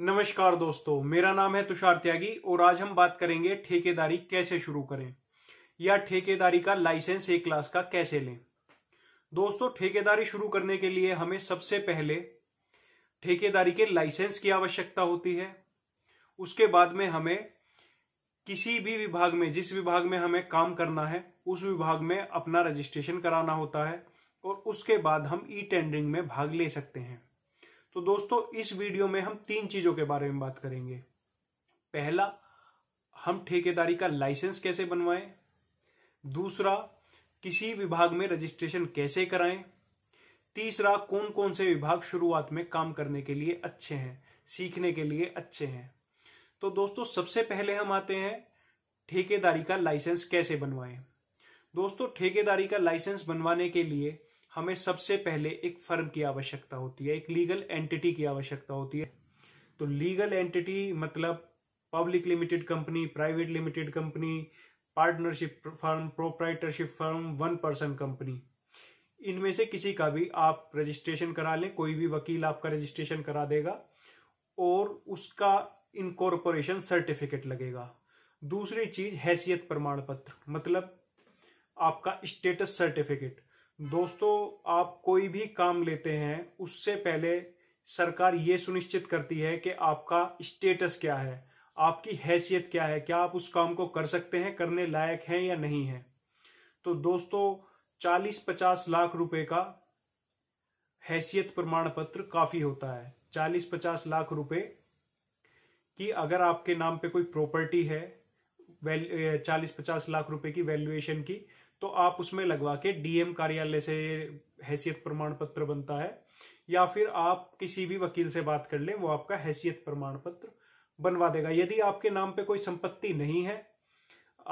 नमस्कार दोस्तों मेरा नाम है तुषार त्यागी और आज हम बात करेंगे ठेकेदारी कैसे शुरू करें या ठेकेदारी का लाइसेंस ए क्लास का कैसे लें दोस्तों ठेकेदारी शुरू करने के लिए हमें सबसे पहले ठेकेदारी के लाइसेंस की आवश्यकता होती है उसके बाद में हमें किसी भी विभाग में जिस विभाग में हमें काम करना है उस विभाग में अपना रजिस्ट्रेशन कराना होता है और उसके बाद हम ई टेंडरिंग में भाग ले सकते हैं तो दोस्तों इस वीडियो में हम तीन चीजों के बारे में बात करेंगे पहला हम ठेकेदारी का लाइसेंस कैसे बनवाएं दूसरा किसी विभाग में रजिस्ट्रेशन कैसे कराएं तीसरा कौन कौन से विभाग शुरुआत में काम करने के लिए अच्छे हैं सीखने के लिए अच्छे हैं तो दोस्तों सबसे पहले हम आते हैं ठेकेदारी का लाइसेंस कैसे बनवाएं दोस्तों ठेकेदारी का लाइसेंस बनवाने के लिए हमें सबसे पहले एक फर्म की आवश्यकता होती है एक लीगल एंटिटी की आवश्यकता होती है तो लीगल एंटिटी मतलब public limited company private limited company partnership firm proprietorship firm one person company इनमें से किसी का भी आप रजिस्ट्रेशन करा लें कोई भी वकील आपका रजिस्ट्रेशन करा देगा और उसका इनकॉर्पोरेशन सर्टिफिकेट लगेगा दूसरी चीज हैसियत प्रमाण पत्र मतलब आपका स्टेटस सर्टिफिकेट दोस्तों आप कोई भी काम लेते हैं उससे पहले सरकार ये सुनिश्चित करती है कि आपका स्टेटस क्या है आपकी हैसियत क्या है क्या आप उस काम को कर सकते हैं करने लायक हैं या नहीं है तो दोस्तों 40-50 लाख रुपए का हैसियत प्रमाण पत्र काफी होता है 40-50 लाख रुपए कि अगर आपके नाम पे कोई प्रॉपर्टी है चालीस पचास लाख रुपए की वैल्यूएशन की तो आप उसमें लगवा के डीएम कार्यालय से हैसियत प्रमाण पत्र बनता है या फिर आप किसी भी वकील से बात कर लें वो आपका हैसियत प्रमाण पत्र बनवा देगा यदि आपके नाम पे कोई संपत्ति नहीं है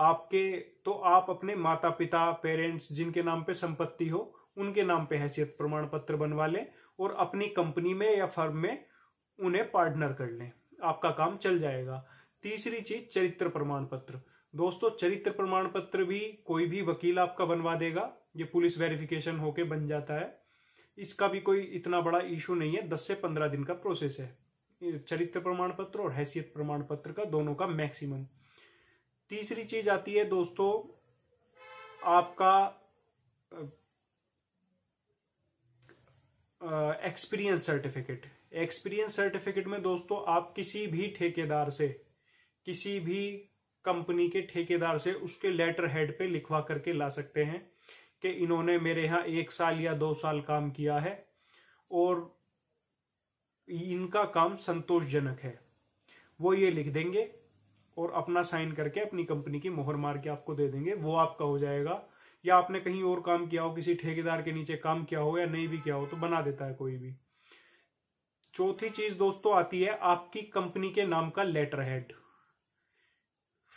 आपके तो आप अपने माता पिता पेरेंट्स जिनके नाम पे संपत्ति हो उनके नाम पे हैसियत प्रमाण पत्र बनवा लें और अपनी कंपनी में या फर्म में उन्हें पार्टनर कर लें आपका काम चल जाएगा तीसरी चीज चरित्र प्रमाण पत्र दोस्तों चरित्र प्रमाण पत्र भी कोई भी वकील आपका बनवा देगा ये पुलिस वेरिफिकेशन होके बन जाता है इसका भी कोई इतना बड़ा इशू नहीं है दस से पंद्रह दिन का प्रोसेस है चरित्र प्रमाण पत्र और हैसियत प्रमाण पत्र का दोनों का मैक्सिमम तीसरी चीज आती है दोस्तों आपका एक्सपीरियंस सर्टिफिकेट एक्सपीरियंस सर्टिफिकेट में दोस्तों आप किसी भी ठेकेदार से किसी भी कंपनी के ठेकेदार से उसके लेटर हेड पे लिखवा करके ला सकते हैं कि इन्होंने मेरे यहाँ एक साल या दो साल काम किया है और इनका काम संतोषजनक है वो ये लिख देंगे और अपना साइन करके अपनी कंपनी की मोहर मार के आपको दे देंगे वो आपका हो जाएगा या आपने कहीं और काम किया हो किसी ठेकेदार के नीचे काम किया हो या नहीं भी किया हो तो बना देता है कोई भी चौथी चीज दोस्तों आती है आपकी कंपनी के नाम का लेटर हेड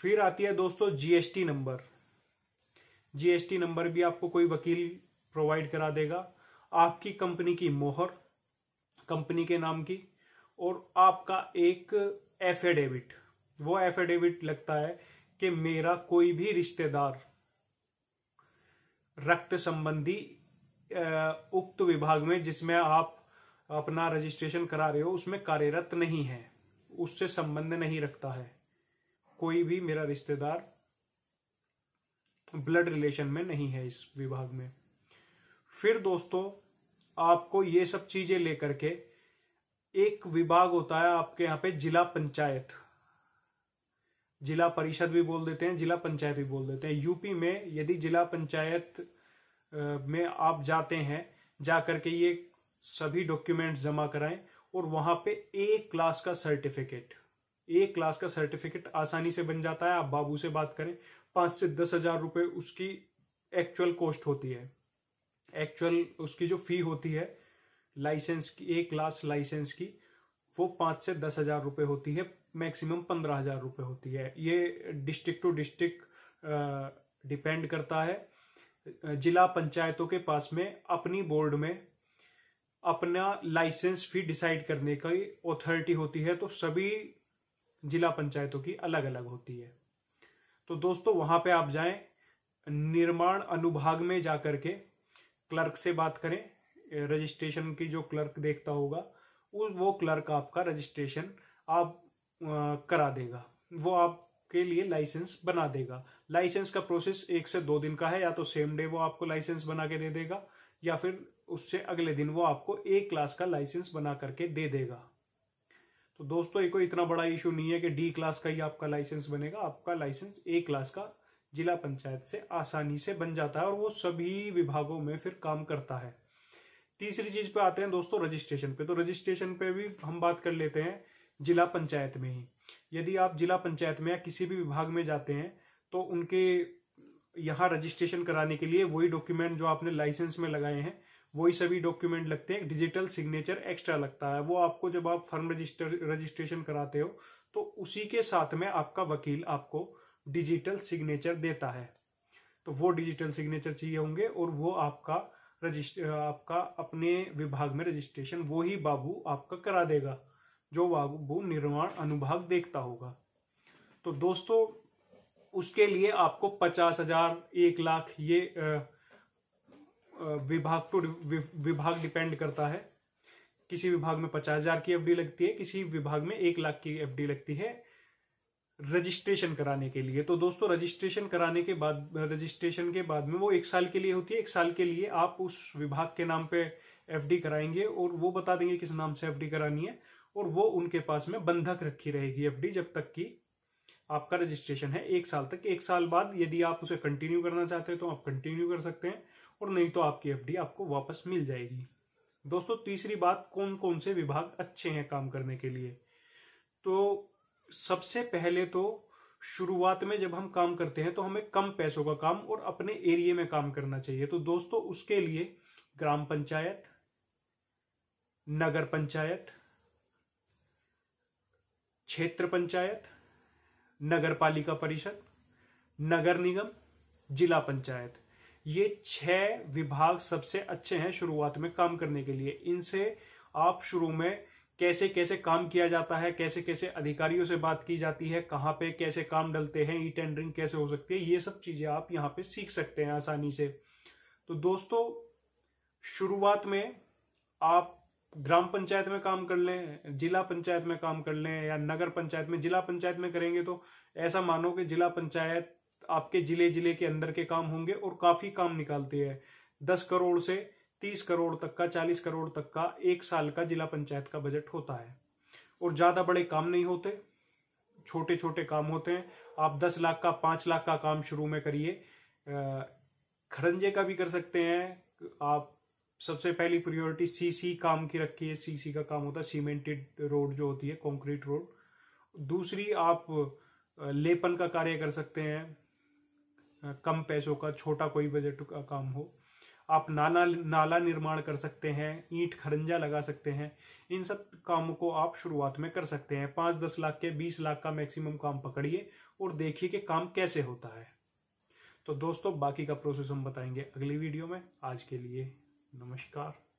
फिर आती है दोस्तों जीएसटी नंबर जीएसटी नंबर भी आपको कोई वकील प्रोवाइड करा देगा आपकी कंपनी की मोहर कंपनी के नाम की और आपका एक एफिडेविट वो एफिडेविट लगता है कि मेरा कोई भी रिश्तेदार रक्त संबंधी उक्त विभाग में जिसमें आप अपना रजिस्ट्रेशन करा रहे हो उसमें कार्यरत नहीं है उससे संबंध नहीं रखता है कोई भी मेरा रिश्तेदार ब्लड रिलेशन में नहीं है इस विभाग में फिर दोस्तों आपको ये सब चीजें लेकर के एक विभाग होता है आपके यहाँ पे जिला पंचायत जिला परिषद भी बोल देते हैं जिला पंचायत भी बोल देते हैं यूपी में यदि जिला पंचायत में आप जाते हैं जाकर के ये सभी डॉक्यूमेंट्स जमा कराएं और वहां पे ए क्लास का सर्टिफिकेट एक क्लास का सर्टिफिकेट आसानी से बन जाता है आप बाबू से बात करें पांच से दस हजार रुपए उसकी एक्चुअल कॉस्ट होती है एक्चुअल उसकी जो फी होती है लाइसेंस की एक क्लास लाइसेंस की वो पांच से दस हजार रुपये होती है मैक्सिमम पंद्रह हजार रुपये होती है ये डिस्ट्रिक्ट टू डिस्ट्रिक्ट डिपेंड करता है जिला पंचायतों के पास में अपनी बोर्ड में अपना लाइसेंस फी डिसाइड करने की अथॉरिटी होती है तो सभी जिला पंचायतों की अलग अलग होती है तो दोस्तों वहां पे आप जाएं निर्माण अनुभाग में जाकर के क्लर्क से बात करें रजिस्ट्रेशन की जो क्लर्क देखता होगा वो क्लर्क आपका रजिस्ट्रेशन आप आ, करा देगा वो आपके लिए लाइसेंस बना देगा लाइसेंस का प्रोसेस एक से दो दिन का है या तो सेम डे वो आपको लाइसेंस बना के दे देगा या फिर उससे अगले दिन वो आपको ए क्लास का लाइसेंस बना करके दे देगा तो दोस्तों ये कोई इतना बड़ा इशू नहीं है कि डी क्लास का ही आपका लाइसेंस बनेगा आपका लाइसेंस ए क्लास का जिला पंचायत से आसानी से बन जाता है और वो सभी विभागों में फिर काम करता है तीसरी चीज पे आते हैं दोस्तों रजिस्ट्रेशन पे तो रजिस्ट्रेशन पे भी हम बात कर लेते हैं जिला पंचायत में ही यदि आप जिला पंचायत में या किसी भी विभाग में जाते हैं तो उनके यहाँ रजिस्ट्रेशन कराने के लिए वही डॉक्यूमेंट जो आपने लाइसेंस में लगाए हैं वही सभी डॉक्यूमेंट लगते हैं डिजिटल सिग्नेचर एक्स्ट्रा लगता है वो आपको जब आप फर्म रजिस्टर रजिस्ट्रेशन कराते हो तो उसी के साथ में आपका वकील आपको डिजिटल सिग्नेचर देता है तो वो डिजिटल सिग्नेचर चाहिए होंगे और वो आपका रजिस्टर आपका अपने विभाग में रजिस्ट्रेशन वो ही बाबू आपका करा देगा जो बाबू निर्माण अनुभाग देखता होगा तो दोस्तों उसके लिए आपको पचास हजार एक लाख ये आ, विभाग टू तो विभाग डिपेंड करता है किसी विभाग में पचास हजार की एफडी लगती है किसी विभाग में एक लाख की एफडी लगती है रजिस्ट्रेशन कराने के लिए तो दोस्तों रजिस्ट्रेशन कराने के बाद रजिस्ट्रेशन के बाद में वो एक साल के लिए होती है एक साल के लिए आप उस विभाग के नाम पे एफडी कराएंगे और वो बता देंगे किस नाम से एफडी करानी है और वो उनके पास में बंधक रखी रहेगी एफडी जब तक की आपका रजिस्ट्रेशन है एक साल तक एक साल बाद यदि आप उसे कंटिन्यू करना चाहते हैं तो आप कंटिन्यू कर सकते हैं और नहीं तो आपकी एफडी आपको वापस मिल जाएगी दोस्तों तीसरी बात कौन कौन से विभाग अच्छे हैं काम करने के लिए तो सबसे पहले तो शुरुआत में जब हम काम करते हैं तो हमें कम पैसों का काम और अपने एरिया में काम करना चाहिए तो दोस्तों उसके लिए ग्राम पंचायत नगर पंचायत क्षेत्र पंचायत नगर पालिका परिषद नगर निगम जिला पंचायत ये छह विभाग सबसे अच्छे हैं शुरुआत में काम करने के लिए इनसे आप शुरू में कैसे कैसे काम किया जाता है कैसे कैसे अधिकारियों से बात की जाती है कहाँ पे कैसे काम डलते हैं ई टेंडरिंग कैसे हो सकती है ये सब चीजें आप यहाँ पे सीख सकते हैं आसानी से तो दोस्तों शुरुआत में आप ग्राम पंचायत में काम कर लें जिला पंचायत में काम कर लें या नगर पंचायत में जिला पंचायत में करेंगे तो ऐसा मानो कि जिला पंचायत आपके जिले जिले के अंदर के काम होंगे और काफी काम निकालती है दस करोड़ से तीस करोड़ तक का चालीस करोड़ तक का एक साल का जिला पंचायत का बजट होता है और ज्यादा बड़े काम नहीं होते छोटे छोटे काम होते हैं आप दस लाख का पांच लाख का काम शुरू में करिए खरंजे का भी कर सकते हैं आप सबसे पहली प्रियोरिटी सीसी काम की रखी है सीसी का काम होता है सीमेंटेड रोड जो होती है कंक्रीट रोड दूसरी आप लेपन का कार्य कर सकते हैं कम पैसों का छोटा कोई बजट का काम हो आप नाला नाला निर्माण कर सकते हैं ईंट खरंजा लगा सकते हैं इन सब कामों को आप शुरुआत में कर सकते हैं पाँच दस लाख के बीस लाख का मैक्सिमम काम पकड़िए और देखिए कि काम कैसे होता है तो दोस्तों बाकी का प्रोसेस हम बताएंगे अगली वीडियो में आज के लिए नमस्कार